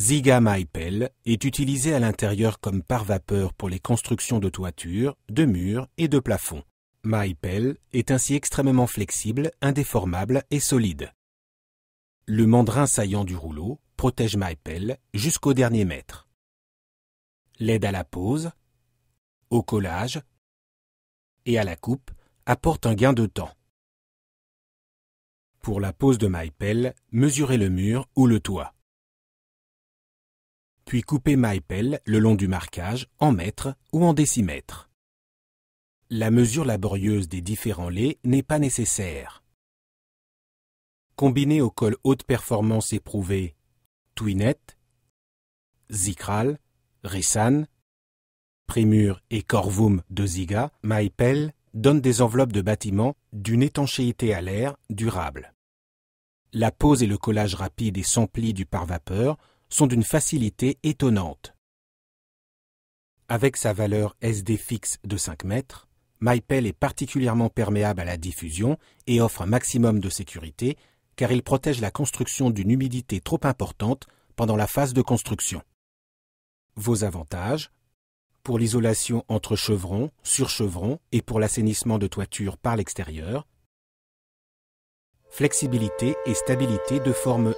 Ziga MyPel est utilisé à l'intérieur comme pare-vapeur pour les constructions de toitures, de murs et de plafonds. Maipel est ainsi extrêmement flexible, indéformable et solide. Le mandrin saillant du rouleau protège Maipel jusqu'au dernier mètre. L'aide à la pose, au collage et à la coupe apporte un gain de temps. Pour la pose de Maipel, mesurez le mur ou le toit puis couper maïpelle le long du marquage en mètres ou en décimètres. La mesure laborieuse des différents laits n'est pas nécessaire. Combiné au col haute performance éprouvé Twinet, Zikral, Rissan, Primur et Corvum de Ziga, Maipel donnent des enveloppes de bâtiment d'une étanchéité à l'air durable. La pose et le collage rapide et sans plis du pare-vapeur sont d'une facilité étonnante. Avec sa valeur SD fixe de 5 mètres, MyPel est particulièrement perméable à la diffusion et offre un maximum de sécurité car il protège la construction d'une humidité trop importante pendant la phase de construction. Vos avantages pour l'isolation entre chevrons, sur chevrons et pour l'assainissement de toiture par l'extérieur. Flexibilité et stabilité de forme